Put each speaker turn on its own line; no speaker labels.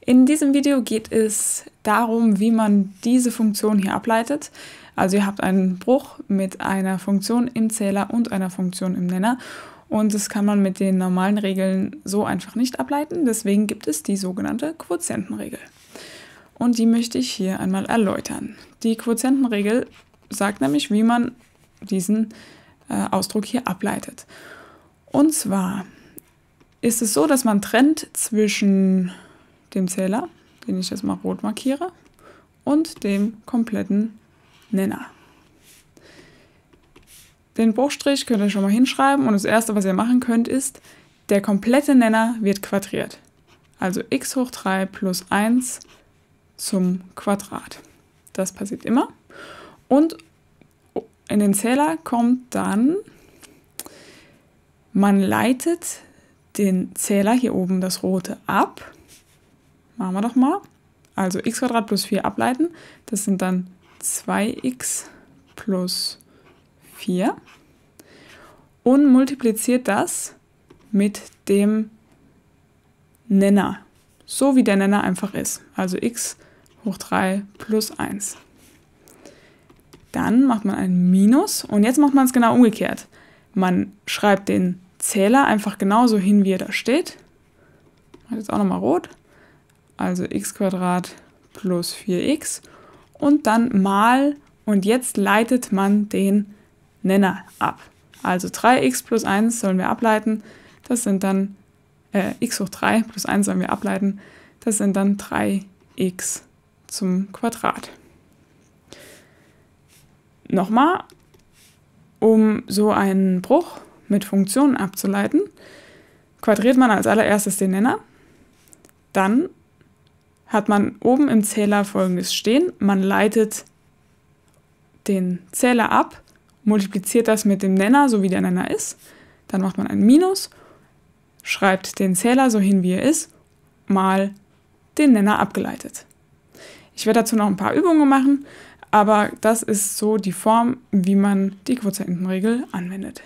In diesem Video geht es darum, wie man diese Funktion hier ableitet. Also ihr habt einen Bruch mit einer Funktion im Zähler und einer Funktion im Nenner und das kann man mit den normalen Regeln so einfach nicht ableiten. Deswegen gibt es die sogenannte Quotientenregel. Und die möchte ich hier einmal erläutern. Die Quotientenregel sagt nämlich, wie man diesen äh, Ausdruck hier ableitet. Und zwar ist es so, dass man trennt zwischen dem Zähler, den ich jetzt mal rot markiere, und dem kompletten Nenner. Den Bruchstrich könnt ihr schon mal hinschreiben und das erste, was ihr machen könnt, ist, der komplette Nenner wird quadriert. Also x hoch 3 plus 1 zum Quadrat. Das passiert immer. Und in den Zähler kommt dann, man leitet den Zähler hier oben, das rote, ab Machen wir doch mal. Also x plus 4 ableiten. Das sind dann 2x plus 4. Und multipliziert das mit dem Nenner. So wie der Nenner einfach ist. Also x hoch 3 plus 1. Dann macht man ein Minus und jetzt macht man es genau umgekehrt. Man schreibt den Zähler einfach genauso hin, wie er da steht. Jetzt auch nochmal rot also x plus 4x und dann mal und jetzt leitet man den Nenner ab. Also 3x plus 1 sollen wir ableiten, das sind dann äh, x hoch 3 plus 1 sollen wir ableiten, das sind dann 3x zum Quadrat. Nochmal, um so einen Bruch mit Funktionen abzuleiten, quadriert man als allererstes den Nenner, dann hat man oben im Zähler folgendes stehen. Man leitet den Zähler ab, multipliziert das mit dem Nenner, so wie der Nenner ist. Dann macht man ein Minus, schreibt den Zähler so hin, wie er ist, mal den Nenner abgeleitet. Ich werde dazu noch ein paar Übungen machen, aber das ist so die Form, wie man die Quotientenregel anwendet.